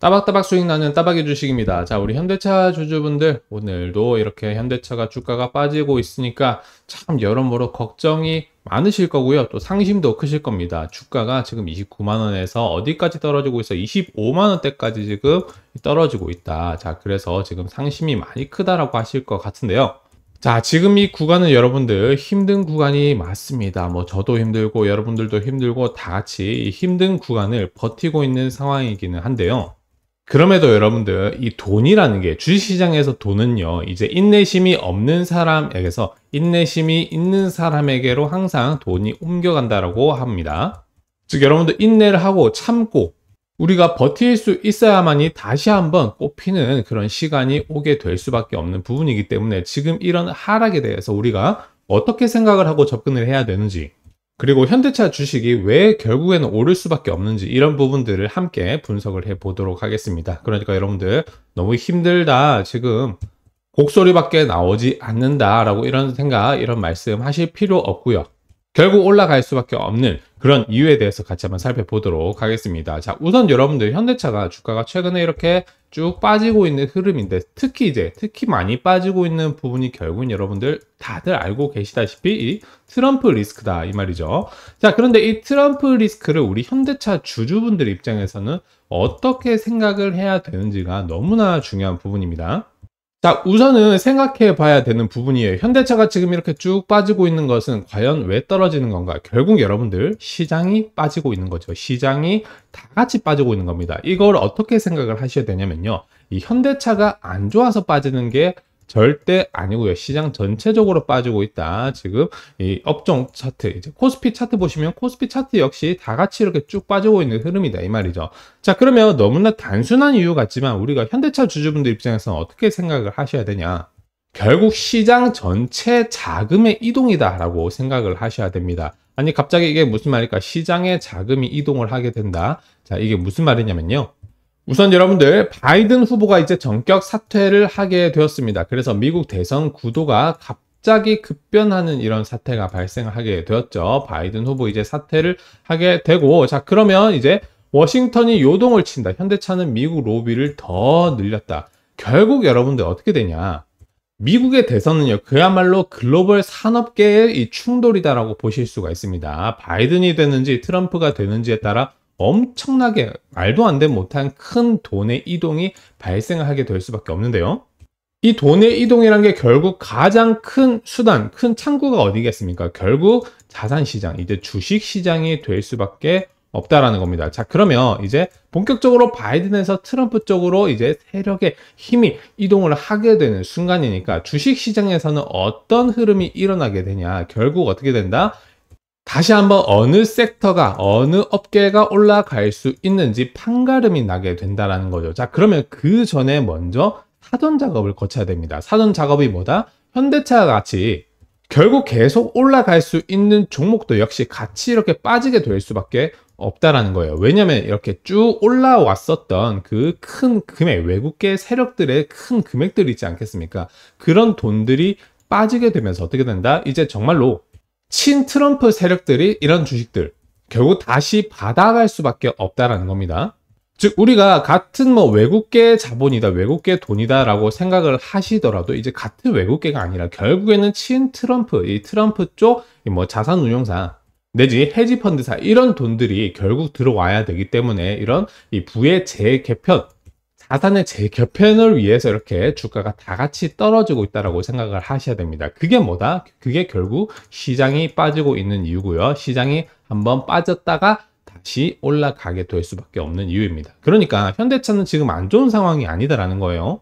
따박따박 수익 나는 따박이 주식입니다. 자, 우리 현대차 주주분들 오늘도 이렇게 현대차가 주가가 빠지고 있으니까 참 여러모로 걱정이 많으실 거고요. 또 상심도 크실 겁니다. 주가가 지금 29만 원에서 어디까지 떨어지고 있어? 25만 원대까지 지금 떨어지고 있다. 자, 그래서 지금 상심이 많이 크다라고 하실 것 같은데요. 자, 지금 이 구간은 여러분들 힘든 구간이 맞습니다. 뭐 저도 힘들고 여러분들도 힘들고 다 같이 힘든 구간을 버티고 있는 상황이기는 한데요. 그럼에도 여러분들 이 돈이라는 게 주식시장에서 돈은요 이제 인내심이 없는 사람에게서 인내심이 있는 사람에게로 항상 돈이 옮겨간다라고 합니다 즉 여러분들 인내를 하고 참고 우리가 버틸 수 있어야만이 다시 한번 꽃피는 그런 시간이 오게 될 수밖에 없는 부분이기 때문에 지금 이런 하락에 대해서 우리가 어떻게 생각을 하고 접근을 해야 되는지 그리고 현대차 주식이 왜 결국에는 오를 수밖에 없는지 이런 부분들을 함께 분석을 해 보도록 하겠습니다. 그러니까 여러분들 너무 힘들다. 지금 곡소리밖에 나오지 않는다라고 이런 생각, 이런 말씀 하실 필요 없고요. 결국 올라갈 수밖에 없는 그런 이유에 대해서 같이 한번 살펴보도록 하겠습니다. 자, 우선 여러분들 현대차가 주가가 최근에 이렇게 쭉 빠지고 있는 흐름인데 특히 이제 특히 많이 빠지고 있는 부분이 결국은 여러분들 다들 알고 계시다시피 이 트럼프 리스크다 이 말이죠. 자, 그런데 이 트럼프 리스크를 우리 현대차 주주분들 입장에서는 어떻게 생각을 해야 되는지가 너무나 중요한 부분입니다. 자, 우선은 생각해 봐야 되는 부분이에요. 현대차가 지금 이렇게 쭉 빠지고 있는 것은 과연 왜 떨어지는 건가? 결국 여러분들 시장이 빠지고 있는 거죠. 시장이 다 같이 빠지고 있는 겁니다. 이걸 어떻게 생각을 하셔야 되냐면요. 이 현대차가 안 좋아서 빠지는 게 절대 아니고요. 시장 전체적으로 빠지고 있다. 지금 이 업종 차트, 이제 코스피 차트 보시면 코스피 차트 역시 다 같이 이렇게 쭉 빠지고 있는 흐름이다. 이 말이죠. 자, 그러면 너무나 단순한 이유 같지만 우리가 현대차 주주분들 입장에서 어떻게 생각을 하셔야 되냐? 결국 시장 전체 자금의 이동이다라고 생각을 하셔야 됩니다. 아니 갑자기 이게 무슨 말일까? 시장의 자금이 이동을 하게 된다. 자, 이게 무슨 말이냐면요. 우선 여러분들 바이든 후보가 이제 전격 사퇴를 하게 되었습니다. 그래서 미국 대선 구도가 갑자기 급변하는 이런 사태가 발생하게 되었죠. 바이든 후보 이제 사퇴를 하게 되고 자 그러면 이제 워싱턴이 요동을 친다. 현대차는 미국 로비를 더 늘렸다. 결국 여러분들 어떻게 되냐? 미국의 대선은요, 그야말로 글로벌 산업계의 이 충돌이다라고 보실 수가 있습니다. 바이든이 되는지 트럼프가 되는지에 따라 엄청나게 말도 안돼 못한 큰 돈의 이동이 발생하게 될 수밖에 없는데요. 이 돈의 이동이란 게 결국 가장 큰 수단, 큰 창구가 어디겠습니까? 결국 자산시장, 이제 주식시장이 될 수밖에 없다라는 겁니다. 자, 그러면 이제 본격적으로 바이든에서 트럼프 쪽으로 이제 세력의 힘이 이동을 하게 되는 순간이니까 주식 시장에서는 어떤 흐름이 일어나게 되냐. 결국 어떻게 된다? 다시 한번 어느 섹터가 어느 업계가 올라갈 수 있는지 판가름이 나게 된다는 거죠. 자 그러면 그 전에 먼저 사전 작업을 거쳐야 됩니다. 사전 작업이 뭐다? 현대차 와 같이 결국 계속 올라갈 수 있는 종목도 역시 같이 이렇게 빠지게 될 수밖에 없다라는 거예요. 왜냐면 하 이렇게 쭉 올라왔었던 그 큰 금액, 외국계 세력들의 큰 금액들이 있지 않겠습니까? 그런 돈들이 빠지게 되면서 어떻게 된다? 이제 정말로 친 트럼프 세력들이 이런 주식들 결국 다시 받아갈 수밖에 없다라는 겁니다. 즉 우리가 같은 뭐 외국계 자본이다 외국계 돈이다 라고 생각을 하시더라도 이제 같은 외국계가 아니라 결국에는 친 트럼프 이 트럼프 쪽뭐 자산운용사 내지 헤지펀드사 이런 돈들이 결국 들어와야 되기 때문에 이런 이 부의 재개편 아산의 재개편을 위해서 이렇게 주가가 다 같이 떨어지고 있다라고 생각을 하셔야 됩니다. 그게 뭐다? 그게 결국 시장이 빠지고 있는 이유고요. 시장이 한번 빠졌다가 다시 올라가게 될 수밖에 없는 이유입니다. 그러니까 현대차는 지금 안 좋은 상황이 아니다라는 거예요.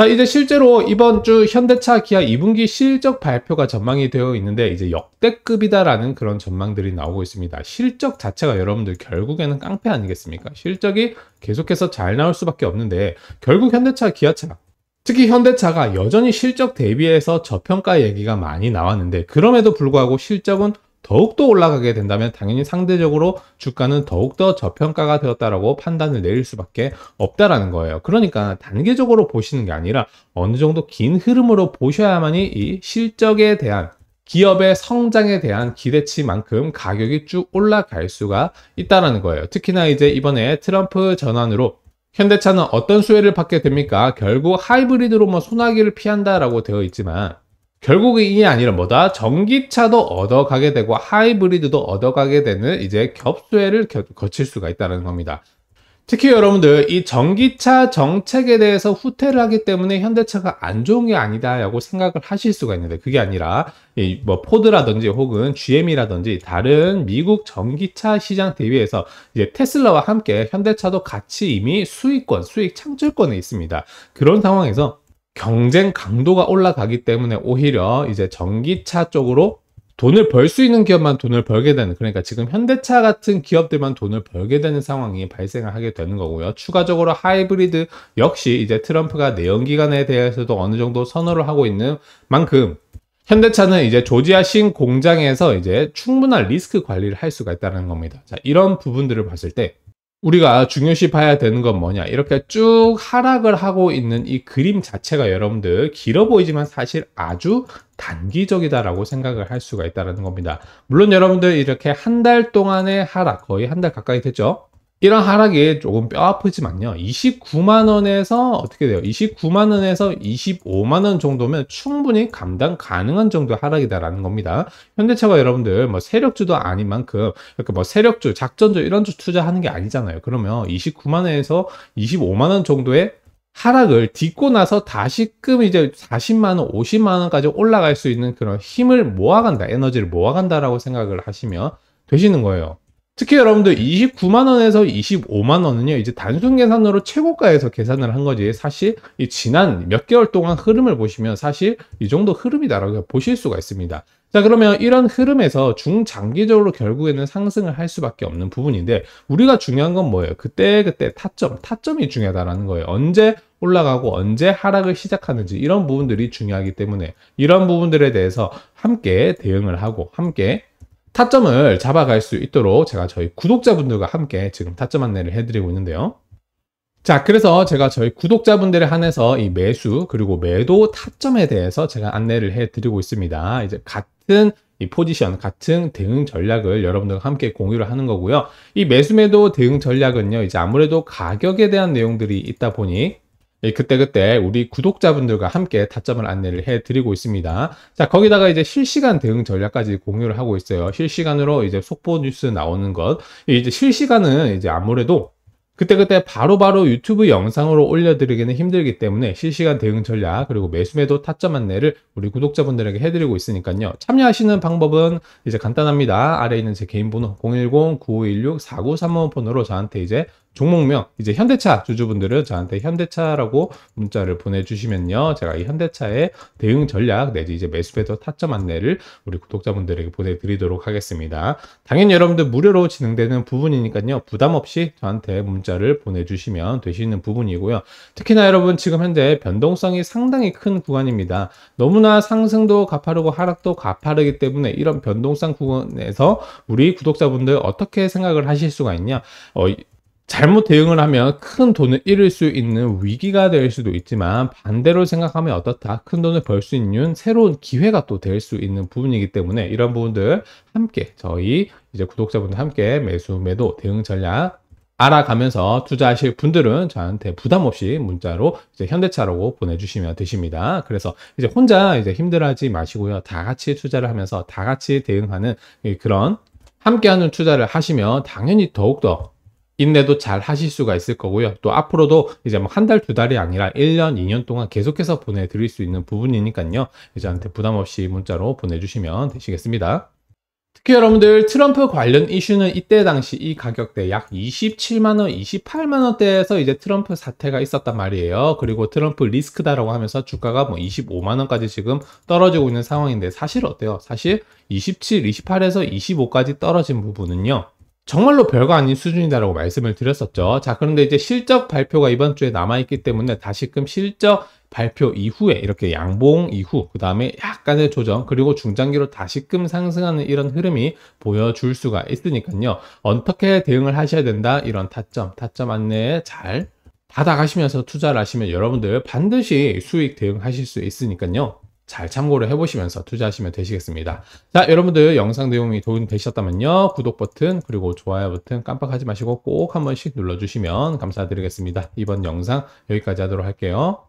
자, 이제 실제로 이번 주 현대차 기아 2분기 실적 발표가 전망이 되어 있는데 이제 역대급이다라는 그런 전망들이 나오고 있습니다. 실적 자체가 여러분들 결국에는 깡패 아니겠습니까? 실적이 계속해서 잘 나올 수밖에 없는데 결국 현대차 기아차 특히 현대차가 여전히 실적 대비해서 저평가 얘기가 많이 나왔는데 그럼에도 불구하고 실적은 더욱더 올라가게 된다면 당연히 상대적으로 주가는 더욱더 저평가가 되었다라고 판단을 내릴 수밖에 없다라는 거예요. 그러니까 단계적으로 보시는 게 아니라 어느 정도 긴 흐름으로 보셔야만이 이 실적에 대한 기업의 성장에 대한 기대치만큼 가격이 쭉 올라갈 수가 있다라는 거예요. 특히나 이제 이번에 트럼프 전환으로 현대차는 어떤 수혜를 받게 됩니까? 결국 하이브리드로 뭐 소나기를 피한다라고 되어 있지만 결국 이 아니라 뭐다? 전기차도 얻어가게 되고 하이브리드도 얻어가게 되는 이제 겹수해를 겨, 거칠 수가 있다는 겁니다. 특히 여러분들 이 전기차 정책에 대해서 후퇴를 하기 때문에 현대차가 안 좋은 게 아니다라고 생각을 하실 수가 있는데 그게 아니라 이 뭐 포드라든지 혹은 GM이라든지 다른 미국 전기차 시장 대비해서 이제 테슬라와 함께 현대차도 같이 이미 수익권, 수익 창출권에 있습니다. 그런 상황에서 경쟁 강도가 올라가기 때문에 오히려 이제 전기차 쪽으로 돈을 벌 수 있는 기업만 돈을 벌게 되는 그러니까 지금 현대차 같은 기업들만 돈을 벌게 되는 상황이 발생을 하게 되는 거고요. 추가적으로 하이브리드 역시 이제 트럼프가 내연기관에 대해서도 어느 정도 선호를 하고 있는 만큼 현대차는 이제 조지아 신 공장에서 이제 충분한 리스크 관리를 할 수가 있다는 겁니다. 자, 이런 부분들을 봤을 때 우리가 중요시 봐야 되는 건 뭐냐 이렇게 쭉 하락을 하고 있는 이 그림 자체가 여러분들 길어 보이지만 사실 아주 단기적이다라고 생각을 할 수가 있다는 겁니다 물론 여러분들 이렇게 한 달 동안의 하락 거의 한 달 가까이 됐죠 이런 하락이 조금 뼈 아프지만요. 29만 원에서 어떻게 돼요? 29만 원에서 25만 원 정도면 충분히 감당 가능한 정도의 하락이다라는 겁니다. 현대차가 여러분들 뭐 세력주도 아닌 만큼 이렇게 뭐 세력주, 작전주 이런 주 투자하는 게 아니잖아요. 그러면 29만 원에서 25만 원 정도의 하락을 딛고 나서 다시금 이제 40만원, 50만원까지 올라갈 수 있는 그런 힘을 모아간다, 에너지를 모아간다라고 생각을 하시면 되시는 거예요. 특히 여러분들 29만 원에서 25만 원은요 이제 단순 계산으로 최고가에서 계산을 한 거지 사실 이 지난 몇 개월 동안 흐름을 보시면 사실 이 정도 흐름이다라고 보실 수가 있습니다. 자 그러면 이런 흐름에서 중장기적으로 결국에는 상승을 할 수밖에 없는 부분인데 우리가 중요한 건 뭐예요? 그때 그때 타점, 타점이 중요하다는 거예요. 언제 올라가고 언제 하락을 시작하는지 이런 부분들이 중요하기 때문에 이런 부분들에 대해서 함께 대응을 하고 함께 타점을 잡아갈 수 있도록 제가 저희 구독자분들과 함께 지금 타점 안내를 해드리고 있는데요. 자, 그래서 제가 저희 구독자분들에 한해서 이 매수 그리고 매도 타점에 대해서 제가 안내를 해드리고 있습니다. 이제 같은 이 포지션 같은 대응 전략을 여러분들과 함께 공유를 하는 거고요. 이 매수 매도 대응 전략은요, 이제 아무래도 가격에 대한 내용들이 있다 보니 예, 그때그때 우리 구독자분들과 함께 타점을 안내를 해드리고 있습니다. 자 거기다가 이제 실시간 대응 전략까지 공유를 하고 있어요. 실시간으로 이제 속보 뉴스 나오는 것 이제 실시간은 이제 아무래도 그때그때 바로바로 바로 유튜브 영상으로 올려드리기는 힘들기 때문에 실시간 대응 전략 그리고 매수매도 타점 안내를 우리 구독자분들에게 해드리고 있으니까요. 참여하시는 방법은 이제 간단합니다. 아래에 있는 제 개인 번호 010-9516-4935번으로 저한테 이제 종목명 이제 현대차 주주분들은 저한테 현대차라고 문자를 보내주시면요 제가 이 현대차의 대응 전략 내지 이제 매수패도 타점 안내를 우리 구독자분들에게 보내드리도록 하겠습니다 당연히 여러분들 무료로 진행되는 부분이니까요 부담 없이 저한테 문자를 보내주시면 되시는 부분이고요 특히나 여러분 지금 현재 변동성이 상당히 큰 구간입니다 너무나 상승도 가파르고 하락도 가파르기 때문에 이런 변동성 구간에서 우리 구독자분들 어떻게 생각을 하실 수가 있냐 어, 잘못 대응을 하면 큰 돈을 잃을 수 있는 위기가 될 수도 있지만 반대로 생각하면 어떻다 큰 돈을 벌 수 있는 새로운 기회가 또 될 수 있는 부분이기 때문에 이런 부분들 함께 저희 이제 구독자분들 함께 매수 매도 대응 전략 알아가면서 투자하실 분들은 저한테 부담 없이 문자로 이제 현대차라고 보내주시면 되십니다. 그래서 이제 혼자 이제 힘들어하지 마시고요. 다 같이 투자를 하면서 다 같이 대응하는 그런 함께하는 투자를 하시면 당연히 더욱더 인내도 잘 하실 수가 있을 거고요. 또 앞으로도 이제 뭐 한 달, 두 달이 아니라 1년, 2년 동안 계속해서 보내드릴 수 있는 부분이니까요. 저한테 부담 없이 문자로 보내주시면 되시겠습니다. 특히 여러분들 트럼프 관련 이슈는 이때 당시 이 가격대 약 27만원, 28만원대에서 이제 트럼프 사태가 있었단 말이에요. 그리고 트럼프 리스크다라고 하면서 주가가 뭐 25만원까지 지금 떨어지고 있는 상황인데 사실 어때요? 사실 27, 28에서 25까지 떨어진 부분은요. 정말로 별거 아닌 수준이다라고 말씀을 드렸었죠. 자, 그런데 이제 실적 발표가 이번 주에 남아있기 때문에 다시금 실적 발표 이후에 이렇게 양봉 이후 그 다음에 약간의 조정 그리고 중장기로 다시금 상승하는 이런 흐름이 보여줄 수가 있으니까요 어떻게 대응을 하셔야 된다 이런 타점 타점 안내잘 받아가시면서 투자를 하시면 여러분들 반드시 수익 대응하실 수 있으니까요 잘 참고를 해보시면서 투자하시면 되시겠습니다. 자, 여러분들 영상 내용이 도움이 되셨다면요. 구독 버튼 그리고 좋아요 버튼 깜빡하지 마시고 꼭한 번씩 눌러주시면 감사드리겠습니다. 이번 영상 여기까지 하도록 할게요.